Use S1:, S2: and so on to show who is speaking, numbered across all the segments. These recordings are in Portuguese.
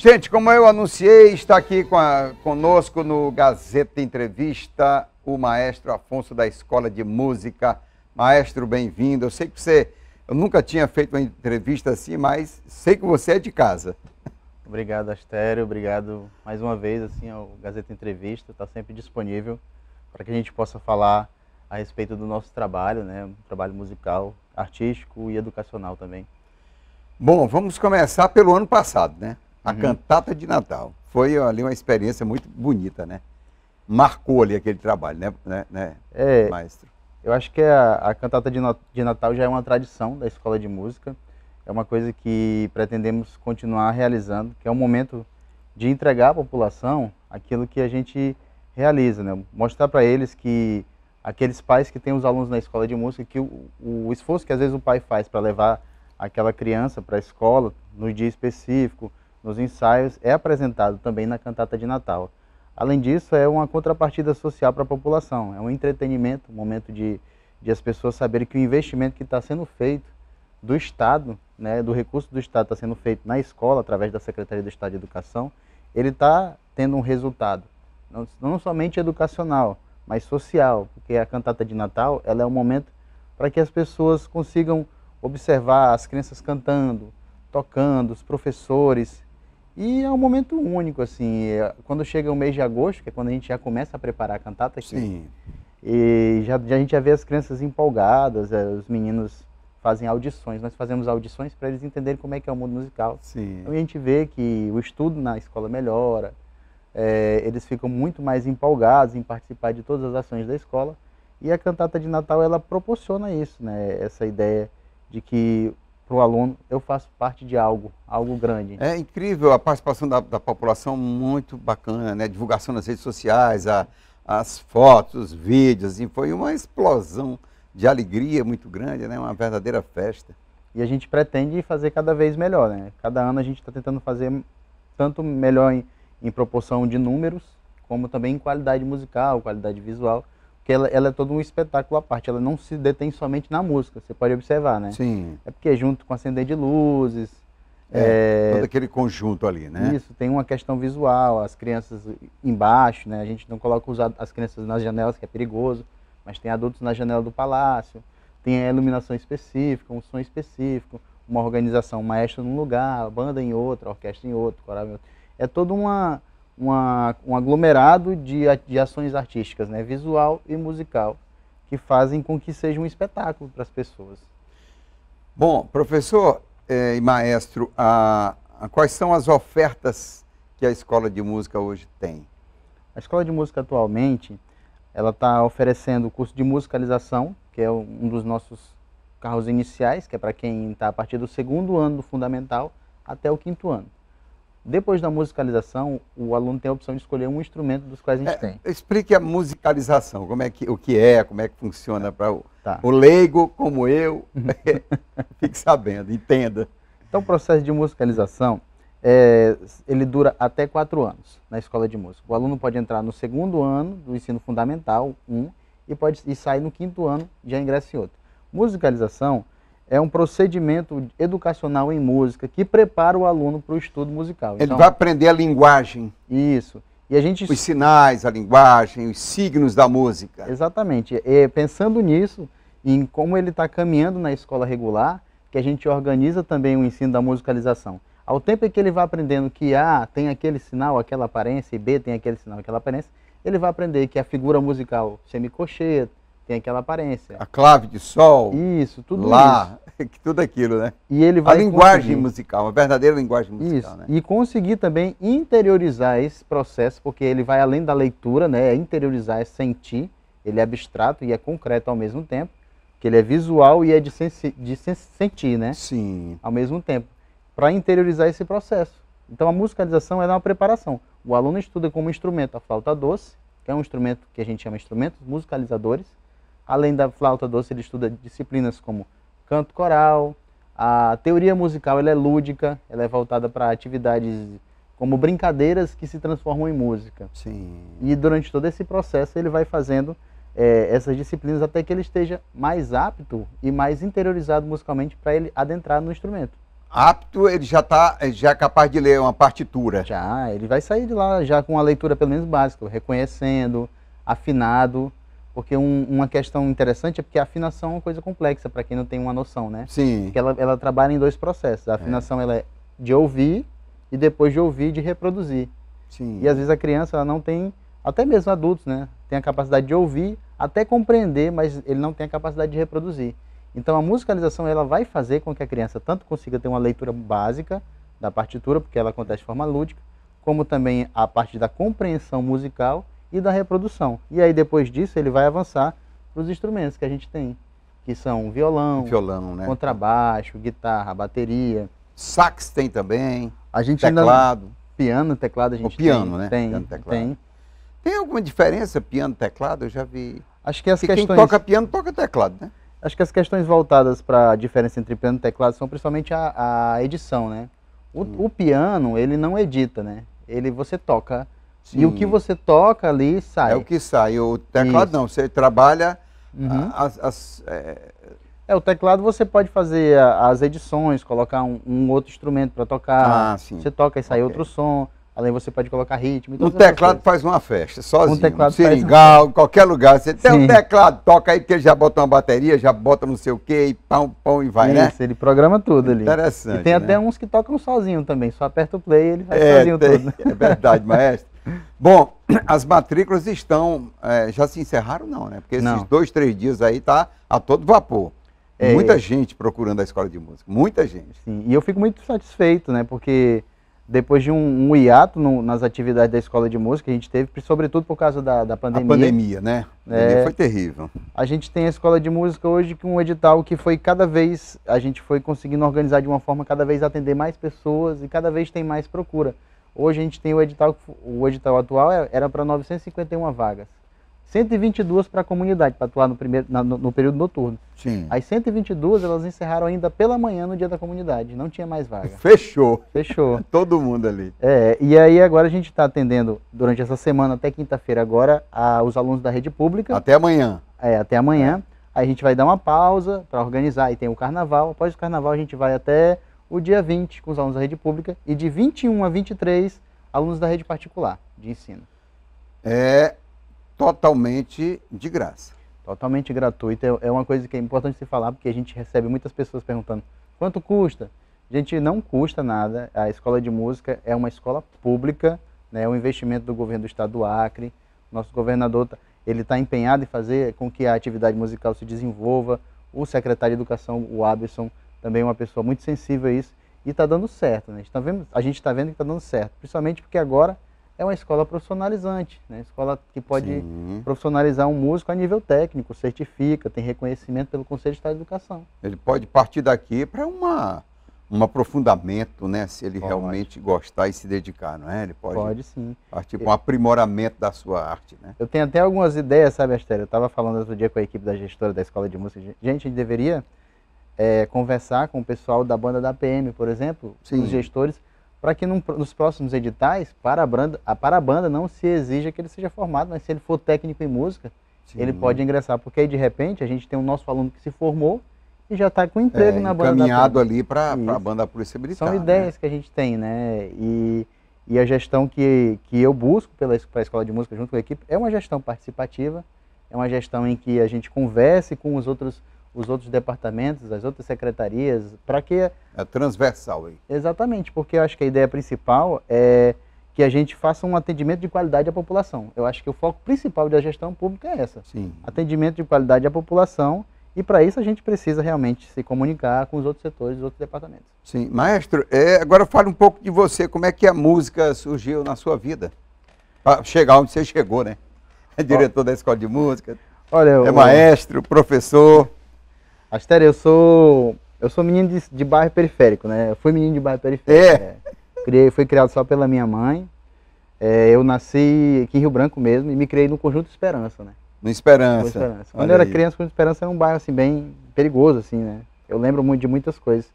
S1: Gente, como eu anunciei, está aqui com a, conosco no Gazeta Entrevista o maestro Afonso da Escola de Música. Maestro, bem-vindo. Eu sei que você, eu nunca tinha feito uma entrevista assim, mas sei que você é de casa.
S2: Obrigado, Astério. Obrigado mais uma vez assim ao Gazeta Entrevista. Está sempre disponível para que a gente possa falar a respeito do nosso trabalho, né? Um trabalho musical, artístico e educacional também.
S1: Bom, vamos começar pelo ano passado, né? a uhum. cantata de Natal. Foi ali uma experiência muito bonita, né? Marcou ali aquele trabalho, né, né, né é,
S2: maestro? Eu acho que a, a cantata de, de Natal já é uma tradição da escola de música. É uma coisa que pretendemos continuar realizando, que é um momento de entregar à população aquilo que a gente realiza, né? Mostrar para eles que aqueles pais que têm os alunos na escola de música, que o, o esforço que às vezes o pai faz para levar aquela criança para a escola no dia específico, nos ensaios, é apresentado também na cantata de Natal. Além disso, é uma contrapartida social para a população, é um entretenimento, um momento de, de as pessoas saberem que o investimento que está sendo feito do Estado, né, do recurso do Estado está sendo feito na escola, através da Secretaria do Estado de Educação, ele está tendo um resultado, não, não somente educacional, mas social, porque a cantata de Natal ela é um momento para que as pessoas consigam observar as crianças cantando, tocando, os professores, e é um momento único, assim. É, quando chega o mês de agosto, que é quando a gente já começa a preparar a cantata aqui. Sim. E já, já a gente já vê as crianças empolgadas, é, os meninos fazem audições. Nós fazemos audições para eles entenderem como é que é o mundo musical. Sim. Então a gente vê que o estudo na escola melhora, é, eles ficam muito mais empolgados em participar de todas as ações da escola. E a cantata de Natal, ela proporciona isso, né? Essa ideia de que para o aluno, eu faço parte de algo,
S1: algo grande. É incrível a participação da, da população, muito bacana, né? Divulgação nas redes sociais, a, as fotos, vídeos, assim, foi uma explosão de alegria muito grande, né? Uma verdadeira festa. E a gente pretende fazer cada vez melhor, né? Cada ano a gente está tentando
S2: fazer tanto melhor em, em proporção de números, como também em qualidade musical, qualidade visual porque ela, ela, é todo um espetáculo à parte, ela não se detém somente na música, você pode observar, né? Sim. É porque junto com acender de luzes...
S1: É, é, todo aquele conjunto ali, né? Isso,
S2: tem uma questão visual, as crianças embaixo, né? A gente não coloca os, as crianças nas janelas, que é perigoso, mas tem adultos na janela do palácio, tem a iluminação específica, um som específico, uma organização, um maestro num lugar, banda em outro, orquestra em outro, coral em outro. É toda uma uma, um aglomerado de, de ações artísticas, né, visual e musical, que fazem com que seja um espetáculo para as pessoas.
S1: Bom, professor eh, e maestro, a, a, quais são as ofertas que a escola de música hoje tem? A escola de música atualmente
S2: ela está oferecendo o curso de musicalização, que é um dos nossos carros iniciais, que é para quem está a partir do segundo ano do fundamental até o quinto ano.
S1: Depois da musicalização, o aluno tem a opção de escolher um instrumento dos quais a gente é, tem. Explique a musicalização, como é que, o que é, como é que funciona para o, tá. o leigo como eu. fique sabendo, entenda. Então, o processo de musicalização,
S2: é, ele dura até quatro anos na escola de música. O aluno pode entrar no segundo ano do ensino fundamental, um, e, pode, e sair no quinto ano, já ingressa em outro. Musicalização é um procedimento educacional em música que prepara o aluno para o estudo musical. Ele então, vai
S1: aprender a linguagem. Isso. E a gente... Os sinais, a linguagem, os signos da música. Exatamente. E, é, pensando nisso, em como ele está caminhando
S2: na escola regular, que a gente organiza também o ensino da musicalização. Ao tempo em que ele vai aprendendo que A ah, tem aquele sinal, aquela aparência, e B tem aquele sinal, aquela aparência, ele vai aprender que a figura musical semicocheta, tem aquela aparência. A clave de sol.
S1: Isso, tudo lá, isso. tudo aquilo, né? E ele vai a linguagem conseguir. musical, uma verdadeira linguagem musical, isso. Né?
S2: E conseguir também interiorizar esse processo, porque ele vai além da leitura, né? É interiorizar, é sentir, ele é abstrato e é concreto ao mesmo tempo, que ele é visual e é de, sensi... de sentir, né? Sim. Ao mesmo tempo, para interiorizar esse processo. Então a musicalização é uma preparação. O aluno estuda como instrumento a flauta doce, que é um instrumento que a gente chama de instrumentos musicalizadores, Além da flauta doce, ele estuda disciplinas como canto coral, a teoria musical ela é lúdica, ela é voltada para atividades como brincadeiras que se transformam em música. Sim. E durante todo esse processo ele vai fazendo é, essas disciplinas até que ele esteja mais apto e mais interiorizado musicalmente para ele adentrar no instrumento. Apto, ele já está já é capaz de ler uma partitura. Já, ele vai sair de lá já com uma leitura pelo menos básica, reconhecendo, afinado porque um, uma questão interessante é porque a afinação é uma coisa complexa para quem não tem uma noção, né? Sim. Porque ela, ela trabalha em dois processos. A é. afinação é. ela é de ouvir e depois de ouvir de reproduzir. Sim. E às vezes a criança ela não tem, até mesmo adultos, né? Tem a capacidade de ouvir, até compreender, mas ele não tem a capacidade de reproduzir. Então a musicalização ela vai fazer com que a criança tanto consiga ter uma leitura básica da partitura, porque ela acontece de forma lúdica, como também a parte da compreensão musical e da reprodução. E aí depois disso ele vai avançar para os instrumentos que a gente tem, que são violão,
S1: violão né? contrabaixo, guitarra, bateria. Sax tem também. A gente teclado. Ainda... Piano, teclado a gente o piano, tem, né? Tem, piano, né? tem. Tem alguma diferença piano teclado? Eu já vi.
S2: Acho que as Porque questões... quem toca
S1: piano toca teclado, né? Acho que as questões voltadas
S2: para a diferença entre piano e teclado são principalmente a, a edição, né? O, hum. o piano,
S1: ele não edita, né? Ele, você toca Sim. E o que você toca ali sai. É o que sai. O teclado Isso. não, você trabalha uhum. as. as é... é... o teclado
S2: você pode fazer as edições, colocar um, um outro instrumento para tocar. Ah, sim. Você toca
S1: e sai okay. outro som. Além você pode colocar ritmo. Um teclado faz uma festa, sozinho. Um teclado um seringal, faz... qualquer lugar. Você tem Sim. um teclado, toca aí, porque ele já bota uma bateria, já bota não sei o quê, e pão, pão e vai, Isso, né? Isso, ele programa tudo ali. Interessante. E tem né? até uns que tocam sozinho também, só aperta o play e ele faz é, sozinho tem... tudo. É verdade, maestro. Bom, as matrículas estão. É, já se encerraram, não, né? Porque esses não. dois, três dias aí tá a todo vapor. É, muita gente procurando a escola de música, muita gente.
S2: Sim, e eu fico muito satisfeito, né? Porque depois de um, um hiato no, nas atividades da escola de música, a gente teve, sobretudo por causa da, da pandemia. A pandemia, né? É, foi terrível. A gente tem a escola de música hoje com um edital que foi cada vez, a gente foi conseguindo organizar de uma forma cada vez atender mais pessoas e cada vez tem mais procura. Hoje a gente tem o edital, o edital atual é, era para 951 vagas. 122 para a comunidade, para atuar no, primeiro, na, no, no, período noturno. Sim. As 122 elas encerraram ainda pela manhã no dia da comunidade, não tinha mais vaga.
S1: Fechou. Fechou. Todo mundo ali.
S2: É, e aí agora a gente está atendendo, durante essa semana até quinta-feira agora, a, os alunos da rede pública. Até amanhã. É, até amanhã. É. Aí a gente vai dar uma pausa para organizar, e tem o carnaval. Após o carnaval a gente vai até o dia 20 com os alunos da rede pública e de 21 a 23 alunos da rede particular de ensino. É totalmente de graça. Totalmente gratuito. É, é uma coisa que é importante se falar, porque a gente recebe muitas pessoas perguntando quanto custa. Gente, não custa nada. A escola de música é uma escola pública, né? é um investimento do governo do estado do Acre. Nosso governador tá, ele está empenhado em fazer com que a atividade musical se desenvolva. O secretário de Educação, o Abelson, também uma pessoa muito sensível a isso e está dando certo. Né? A gente está tá vendo, que está dando certo, principalmente porque agora é uma escola profissionalizante, né? escola que pode Sim. profissionalizar um músico a nível técnico, certifica, tem reconhecimento pelo Conselho de Estado de Educação.
S1: Ele pode partir daqui para uma um aprofundamento, né? Se ele pode. realmente gostar e se dedicar, não é? Ele pode, pode sim. partir para um aprimoramento da sua arte, né? Eu tenho até
S2: algumas ideias, sabe, Astério? Eu estava falando outro dia com a equipe da gestora da Escola de Música. Gente, a gente deveria é, conversar com o pessoal da banda da PM, por exemplo, Sim. os gestores, para que num, nos próximos editais, para a, banda, para a banda não se exija que ele seja formado, mas se ele for técnico em música, Sim. ele pode ingressar, porque aí de repente a gente tem o um nosso aluno que se formou e já
S1: está com emprego é, na banda. Encaminhado ali para a banda da Polícia Militar. São né? ideias
S2: né? que a gente tem, né? E, e a gestão que, que eu busco para a Escola de Música junto com a equipe é uma gestão participativa, é uma gestão em que a gente converse com os outros os outros departamentos, as outras secretarias, para que... É transversal, aí. Exatamente, porque eu acho que a ideia principal é que a gente faça um atendimento de qualidade à população. Eu acho que o foco principal da gestão pública é essa. Sim. Atendimento de qualidade à população e para isso a gente precisa realmente se comunicar com os outros setores, os outros departamentos.
S1: Sim. Maestro, é, agora fale um pouco de você, como é que a música surgiu na sua vida? Para chegar onde você chegou, né? É diretor Ó. da Escola de Música,
S2: Olha, é o... maestro,
S1: professor... Astéria, eu
S2: sou. Eu sou menino de, de bairro periférico, né? Eu fui menino de bairro periférico. É. é. fui criado só pela minha mãe. É, eu nasci aqui em Rio Branco mesmo e me criei no Conjunto
S1: Esperança, né? No Esperança. No Esperança. Quando eu era criança,
S2: o Conjunto Esperança é um bairro assim bem perigoso, assim, né? Eu lembro muito de muitas coisas.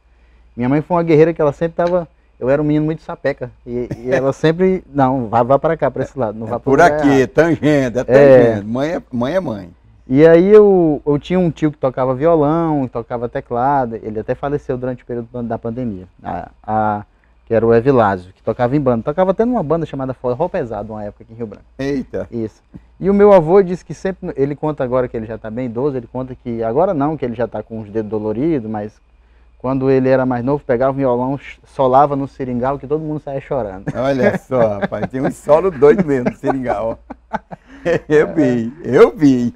S2: Minha mãe foi uma guerreira que ela sempre tava. Eu era um menino muito sapeca. E, e ela sempre. Não, vá, vá para cá, para esse lado. Não é vá é, por aqui, errado.
S1: tangente, é, é. tangente. É. Mãe, é, mãe é mãe.
S2: E aí eu, eu tinha um tio que tocava violão, tocava teclado, ele até faleceu durante o período da pandemia,
S1: a, a, que
S2: era o Evilásio, que tocava em banda. Tocava até numa banda chamada Forró Pesado, uma época aqui em Rio Branco. Eita! Isso. E o meu avô disse que sempre, ele conta agora que ele já está bem idoso, ele conta que agora não, que ele já está com os dedos doloridos, mas quando ele era mais novo, pegava o violão, solava no seringal, que todo mundo saía
S1: chorando. Olha só, rapaz, tem um solo doido mesmo no seringal. eu
S2: vi, eu vi.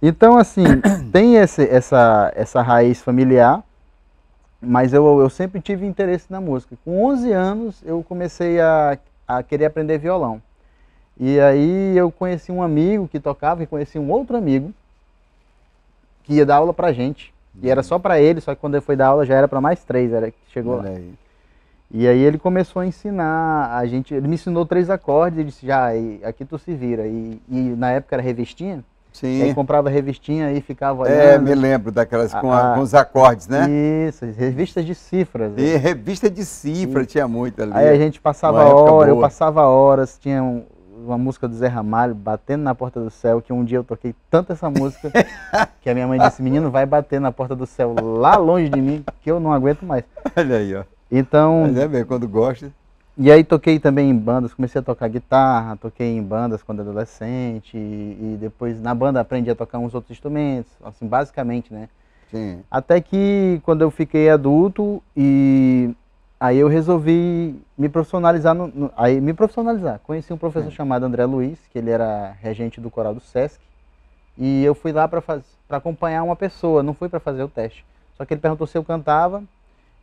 S2: Então, assim, tem esse, essa, essa raiz familiar, mas eu, eu sempre tive interesse na música. Com 11 anos, eu comecei a, a querer aprender violão. E aí eu conheci um amigo que tocava e conheci um outro amigo que ia dar aula pra gente. E era só para ele, só que quando ele foi dar aula já era para mais três, era que chegou Olha lá. Aí. E aí ele começou a ensinar a gente. Ele me ensinou três acordes. Ele disse: já, aqui tu se vira. E, e, na época era
S1: revistinha. Sim. Aí
S2: comprava revistinha e ficava é, olhando. É, me
S1: lembro daquelas com, a, a, com os acordes, né? Isso, revistas de cifras. E revista de cifras tinha muito ali. Aí a né? gente passava horas, eu
S2: passava horas, tinha um, uma música do Zé Ramalho, Batendo na Porta do Céu, que um dia eu toquei tanto essa música que a minha mãe disse, menino, vai bater na porta do céu lá longe de mim, que eu não aguento mais. Olha aí, ó. Então. Mas é mesmo,
S1: quando gosta.
S2: E aí toquei também em bandas, comecei a tocar guitarra, toquei em bandas quando adolescente, e, e depois na banda aprendi a tocar uns outros instrumentos, assim, basicamente, né? Sim. Até que quando eu fiquei adulto e aí eu resolvi me profissionalizar, no, no, aí me profissionalizar. Conheci um professor Sim. chamado André Luiz, que ele era regente do coral do SESC, e eu fui lá para acompanhar uma pessoa, não fui para fazer o teste. Só que ele perguntou se eu cantava,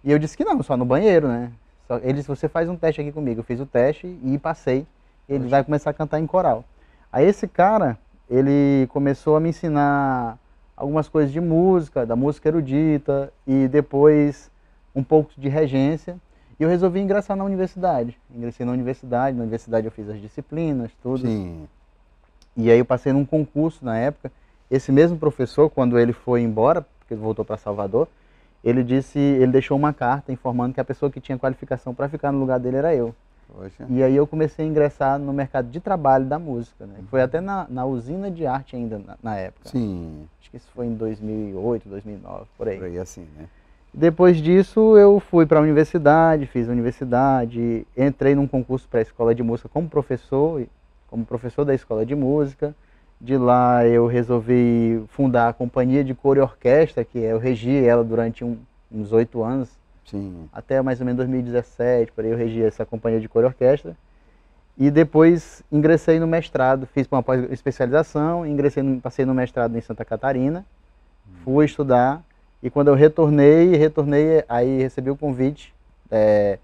S2: e eu disse que não, só no banheiro, né? Só, ele disse, você faz um teste aqui comigo. Eu fiz o teste e passei. Ele vai começar a cantar em coral. Aí esse cara, ele começou a me ensinar algumas coisas de música, da música erudita e depois um pouco de regência. E eu resolvi ingressar na universidade. Ingressei na universidade, na universidade eu fiz as disciplinas, tudo. Sim. E aí eu passei num concurso na época. Esse mesmo professor, quando ele foi embora, porque ele voltou para Salvador, ele disse, ele deixou uma carta informando que a pessoa que tinha qualificação para ficar no lugar dele era eu.
S1: Poxa. E aí
S2: eu comecei a ingressar no mercado de trabalho da música, né? Foi até na, na usina de arte ainda na, na, época. Sim. Acho que isso foi em 2008, 2009, por aí. Por aí assim, né? Depois disso eu fui para a universidade, fiz a universidade, entrei num concurso para a escola de música como professor, como professor da escola de música. De lá eu resolvi fundar a Companhia de Coro e Orquestra, que eu regi ela durante um, uns oito anos. Sim. Até mais ou menos 2017, por aí eu regi essa Companhia de Coro e Orquestra. E depois ingressei no mestrado, fiz uma especialização, ingressei no, passei no mestrado em Santa Catarina, hum. fui estudar e quando eu retornei, retornei, aí recebi o convite é,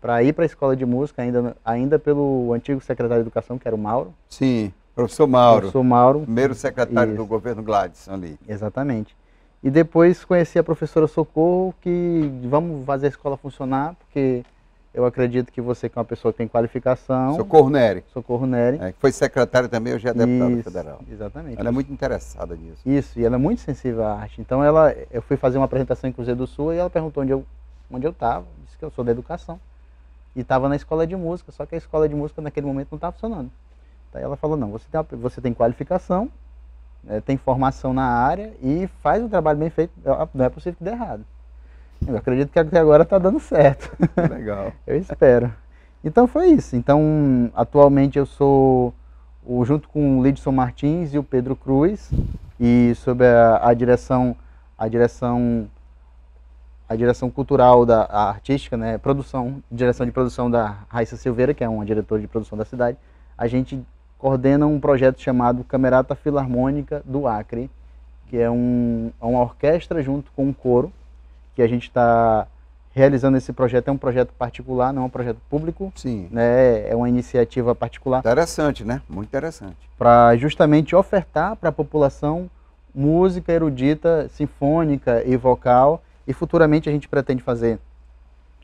S2: para ir para a escola de música, ainda, ainda pelo antigo secretário de Educação, que era o Mauro.
S1: Sim. Professor Mauro. Professor Mauro. Primeiro secretário isso. do governo Gladson ali.
S2: Exatamente. E depois conheci a professora Socorro, que vamos fazer a escola funcionar, porque eu acredito que você que é uma pessoa que tem qualificação. Socorro Neri. Socorro Neri. É, foi secretária também, hoje é deputada Isso, federal. Exatamente. Ela é muito interessada nisso. Isso, e ela é muito sensível à arte. Então ela, eu fui fazer uma apresentação em Cruzeiro do Sul e ela perguntou onde eu onde eu estava, disse que eu sou da educação. E estava na escola de música, só que a escola de música naquele momento não estava funcionando. Daí ela falou, não, você tem, tá, você tem qualificação, é, tem formação na área e faz um trabalho bem feito, é, não é possível que dê errado. Eu acredito que até agora está dando certo. Legal. eu espero. Então foi isso. Então, atualmente eu sou, o, junto com o Lidson Martins e o Pedro Cruz, e sob a, a direção, a direção a direção cultural da artística, né, produção, direção de produção da Raíssa Silveira, que é uma diretora de produção da cidade, a gente coordena um projeto chamado Camerata Filarmônica do Acre, que é um, é uma orquestra junto com um coro, que a gente está realizando esse projeto. É um projeto particular, não é um projeto público. Sim. Né? É uma iniciativa particular. Interessante, né? Muito interessante. Para justamente ofertar para a população música erudita, sinfônica e vocal. E futuramente a gente pretende fazer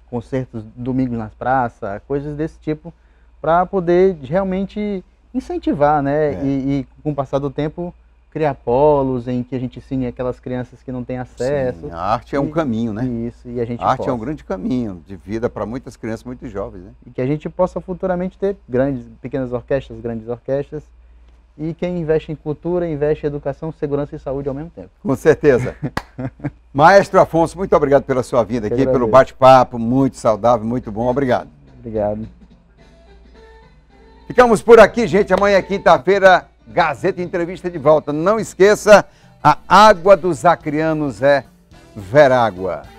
S2: concertos domingos nas praças, coisas desse tipo, para poder realmente incentivar, né? É. E, e, com o passar do tempo criar polos em que a gente ensine aquelas crianças que não têm acesso. Sim, a arte e, é um caminho, né? Isso, e a gente a arte possa. é um grande
S1: caminho de vida para muitas crianças, muito jovens, né? E que
S2: a gente possa futuramente ter grandes, pequenas orquestras, grandes orquestras, e quem investe em cultura, investe em educação, segurança e saúde ao mesmo tempo.
S1: Com certeza. Maestro Afonso, muito obrigado pela sua vinda aqui, pelo bate-papo, muito saudável, muito bom, obrigado. Obrigado. Ficamos por aqui, gente. Amanhã, é quinta-feira, Gazeta Entrevista de volta. Não esqueça, a água dos acrianos é água.